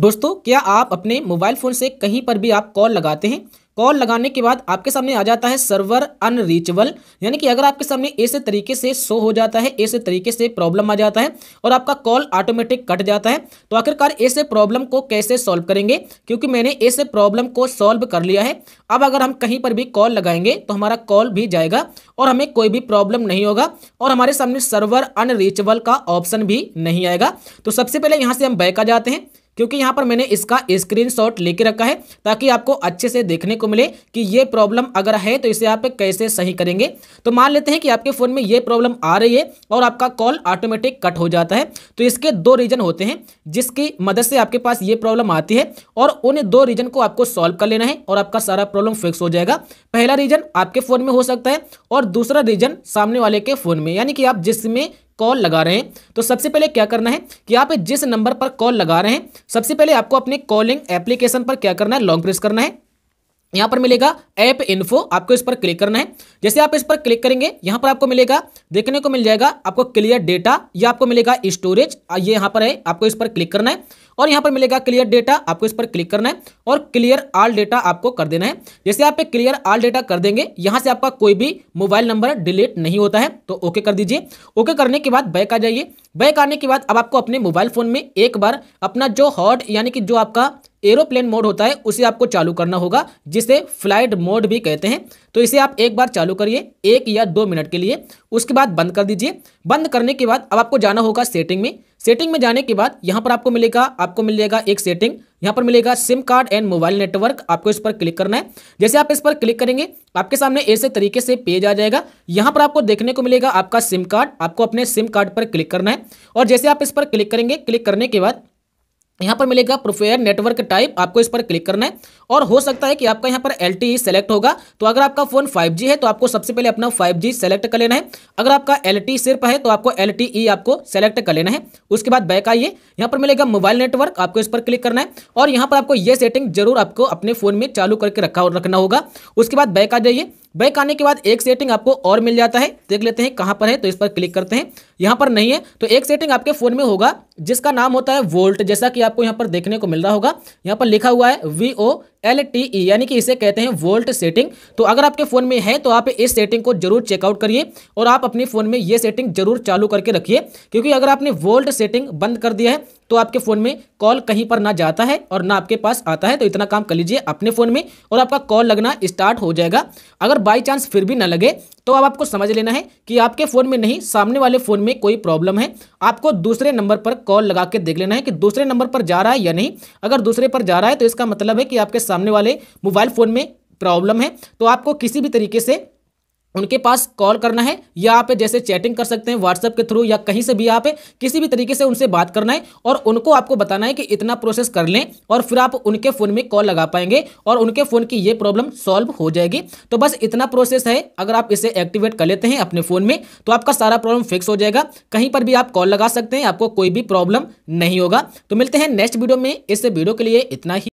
दोस्तों क्या आप अपने मोबाइल फ़ोन से कहीं पर भी आप कॉल लगाते हैं कॉल लगाने के बाद आपके सामने आ जाता है सर्वर अनरीचेबल यानी कि अगर आपके सामने ऐसे तरीके से शो हो जाता है ऐसे तरीके से प्रॉब्लम आ जाता है और आपका कॉल ऑटोमेटिक कट जाता है तो आखिरकार ऐसे प्रॉब्लम को कैसे सॉल्व करेंगे क्योंकि मैंने ऐसे प्रॉब्लम को सॉल्व कर लिया है अब अगर हम कहीं पर भी कॉल लगाएंगे तो हमारा कॉल भी जाएगा और हमें कोई भी प्रॉब्लम नहीं होगा और हमारे सामने सर्वर अनरीचेबल का ऑप्शन भी नहीं आएगा तो सबसे पहले यहाँ से हम बैक आ जाते हैं क्योंकि यहाँ पर मैंने इसका स्क्रीनशॉट लेके रखा है ताकि आपको अच्छे से देखने को मिले कि ये प्रॉब्लम अगर है तो इसे आप कैसे सही करेंगे तो मान लेते हैं कि आपके फ़ोन में ये प्रॉब्लम आ रही है और आपका कॉल ऑटोमेटिक कट हो जाता है तो इसके दो रीज़न होते हैं जिसकी मदद से आपके पास ये प्रॉब्लम आती है और उन दो रीज़न को आपको सॉल्व कर लेना है और आपका सारा प्रॉब्लम फिक्स हो जाएगा पहला रीज़न आपके फ़ोन में हो सकता है और दूसरा रीज़न सामने वाले के फ़ोन में यानी कि आप जिसमें कॉल लगा रहे हैं तो सबसे पहले क्या करना है कि आप जिस नंबर पर कॉल लगा रहे हैं सबसे पहले आपको अपने कॉलिंग एप्लीकेशन पर क्या करना है लॉन्ग प्रेस करना है यहां पर मिलेगा ऐप इन्फो आपको इस पर क्लिक करना है जैसे आप इस पर क्लिक करेंगे यहां पर आपको मिलेगा देखने को मिल जाएगा आपको क्लियर डेटा या आपको मिलेगा स्टोरेज ये यहां पर है आपको इस पर क्लिक करना है और यहाँ पर मिलेगा क्लियर डेटा आपको इस पर क्लिक करना है और क्लियर आल डेटा आपको कर देना है जैसे आप क्लियर आल डेटा कर देंगे यहाँ से आपका कोई भी मोबाइल नंबर डिलीट नहीं होता है तो ओके कर दीजिए ओके करने के बाद बैक आ जाइए बैक आने के बाद अब आपको अपने मोबाइल फ़ोन में एक बार अपना जो हॉट यानी कि जो आपका एरोप्लेन मोड होता है उसे आपको चालू करना होगा जिसे फ्लाइट मोड भी कहते हैं तो इसे आप एक बार चालू करिए एक या दो मिनट के लिए उसके बाद बंद कर दीजिए बंद करने के बाद अब आपको जाना होगा सेटिंग में सेटिंग में जाने के बाद यहाँ पर आपको मिलेगा आपको मिल जाएगा एक सेटिंग यहाँ पर मिलेगा SIM card and mobile network आपको इस पर क्लिक करना है जैसे आप इस पर क्लिक करेंगे आपके सामने ऐसे तरीके से पेज आ जाएगा यहाँ पर आपको देखने को मिलेगा आपका सिम कार्ड आपको अपने सिम कार्ड पर क्लिक करना है और जैसे आप इस पर क्लिक करेंगे क्लिक करने के बाद यहाँ पर मिलेगा प्रोफेयर नेटवर्क टाइप आपको इस पर क्लिक करना है और हो सकता है कि आपका यहाँ पर एल सेलेक्ट e होगा तो अगर आपका फ़ोन 5G है तो आपको सबसे पहले अपना 5G सेलेक्ट कर लेना है अगर आपका एल e सिर्फ है तो आपको एल e आपको सेलेक्ट कर लेना है उसके बाद बैक आइए यहाँ पर मिलेगा मोबाइल नेटवर्क आपको इस पर क्लिक करना है और यहाँ पर आपको ये सेटिंग जरूर आपको अपने फ़ोन में चालू करके रखा रखना होगा उसके बाद बैक आ जाइए बैक आने के बाद एक सेटिंग आपको और मिल जाता है देख लेते हैं कहाँ पर है तो इस पर क्लिक करते हैं यहाँ पर नहीं है तो एक सेटिंग आपके फ़ोन में होगा जिसका नाम होता है वोल्ट जैसा कि आपको यहाँ पर देखने को मिल रहा होगा यहाँ पर लिखा हुआ है V O L T E यानी कि इसे कहते हैं वोल्ट सेटिंग तो अगर आपके फ़ोन में है तो आप इस सेटिंग को जरूर चेकआउट करिए और आप अपने फ़ोन में ये सेटिंग जरूर चालू करके रखिए क्योंकि अगर आपने वोल्ट सेटिंग बंद कर दिया है तो आपके फ़ोन में कॉल कहीं पर ना जाता है और ना आपके पास आता है तो इतना काम कर लीजिए अपने फ़ोन में और आपका कॉल लगना स्टार्ट हो जाएगा अगर बाई चांस फिर भी ना लगे तो अब आपको समझ लेना है कि आपके फ़ोन में नहीं सामने वाले फ़ोन में कोई प्रॉब्लम है आपको दूसरे नंबर पर कॉल लगा के देख लेना है कि दूसरे नंबर पर जा रहा है या नहीं अगर दूसरे पर जा रहा है तो इसका मतलब है कि आपके सामने वाले मोबाइल फ़ोन में प्रॉब्लम है तो आपको किसी भी तरीके से उनके पास कॉल करना है या आप जैसे चैटिंग कर सकते हैं व्हाट्सएप के थ्रू या कहीं से भी आप किसी भी तरीके से उनसे बात करना है और उनको आपको बताना है कि इतना प्रोसेस कर लें और फिर आप उनके फ़ोन में कॉल लगा पाएंगे और उनके फ़ोन की ये प्रॉब्लम सॉल्व हो जाएगी तो बस इतना प्रोसेस है अगर आप इसे एक्टिवेट कर लेते हैं अपने फ़ोन में तो आपका सारा प्रॉब्लम फिक्स हो जाएगा कहीं पर भी आप कॉल लगा सकते हैं आपको कोई भी प्रॉब्लम नहीं होगा तो मिलते हैं नेक्स्ट वीडियो में इस वीडियो के लिए इतना ही